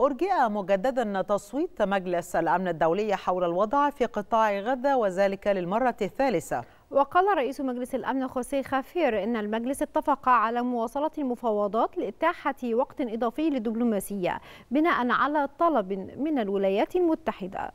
أرجئ مجددا تصويت مجلس الأمن الدولي حول الوضع في قطاع غزة وذلك للمرة الثالثة وقال رئيس مجلس الأمن خوسيه خافير إن المجلس اتفق على مواصلة المفاوضات لإتاحة وقت إضافي للدبلوماسية بناء على طلب من الولايات المتحدة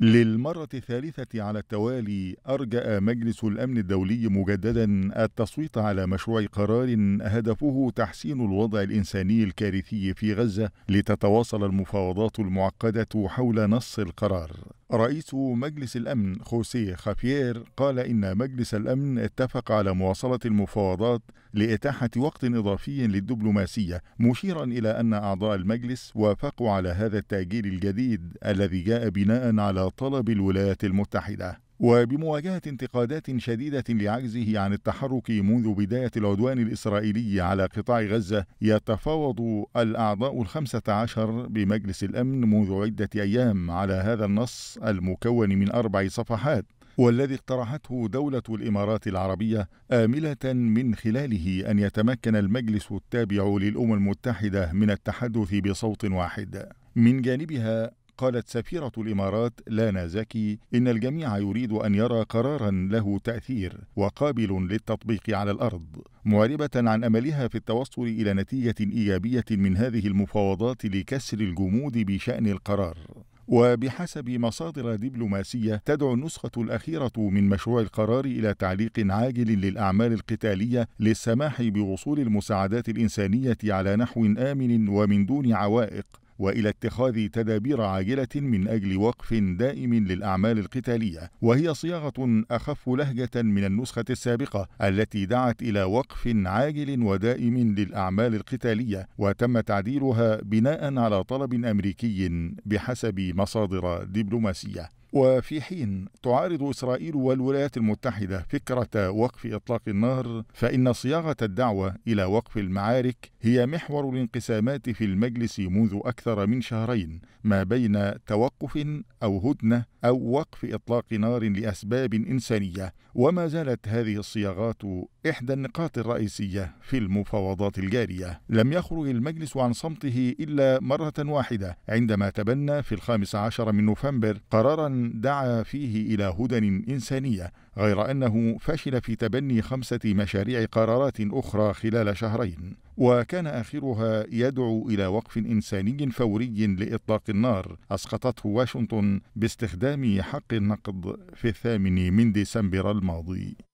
للمرة الثالثة على التوالي أرجأ مجلس الأمن الدولي مجددا التصويت على مشروع قرار هدفه تحسين الوضع الإنساني الكارثي في غزة لتتواصل المفاوضات المعقدة حول نص القرار رئيس مجلس الأمن خوسيه خافيير قال إن مجلس الأمن اتفق على مواصلة المفاوضات لإتاحة وقت إضافي للدبلوماسية مشيرا إلى أن أعضاء المجلس وافقوا على هذا التأجيل الجديد الذي جاء بناء على طلب الولايات المتحدة وبمواجهة انتقادات شديدة لعجزه عن التحرك منذ بداية العدوان الإسرائيلي على قطاع غزة يتفاوض الأعضاء الخمسة عشر بمجلس الأمن منذ عدة أيام على هذا النص المكون من أربع صفحات والذي اقترحته دولة الإمارات العربية آملة من خلاله أن يتمكن المجلس التابع للأمم المتحدة من التحدث بصوت واحد. من جانبها قالت سفيرة الإمارات لانا زكي إن الجميع يريد أن يرى قرارا له تأثير وقابل للتطبيق على الأرض معربة عن أملها في التوصل إلى نتيجة إيجابية من هذه المفاوضات لكسر الجمود بشأن القرار وبحسب مصادر دبلوماسية تدعو النسخة الأخيرة من مشروع القرار إلى تعليق عاجل للأعمال القتالية للسماح بوصول المساعدات الإنسانية على نحو آمن ومن دون عوائق والى اتخاذ تدابير عاجله من اجل وقف دائم للاعمال القتاليه وهي صياغه اخف لهجه من النسخه السابقه التي دعت الى وقف عاجل ودائم للاعمال القتاليه وتم تعديلها بناء على طلب امريكي بحسب مصادر دبلوماسيه وفي حين تعارض إسرائيل والولايات المتحدة فكرة وقف إطلاق النار فإن صياغة الدعوة إلى وقف المعارك هي محور الانقسامات في المجلس منذ أكثر من شهرين ما بين توقف أو هدنة أو وقف إطلاق نار لأسباب إنسانية وما زالت هذه الصياغات إحدى النقاط الرئيسية في المفاوضات الجارية لم يخرج المجلس عن صمته إلا مرة واحدة عندما تبنى في الخامس عشر من نوفمبر قرارا دعا فيه إلى هدن إنسانية غير أنه فشل في تبني خمسة مشاريع قرارات أخرى خلال شهرين وكان آخرها يدعو إلى وقف إنساني فوري لإطلاق النار أسقطته واشنطن باستخدام حق النقد في الثامن من ديسمبر الماضي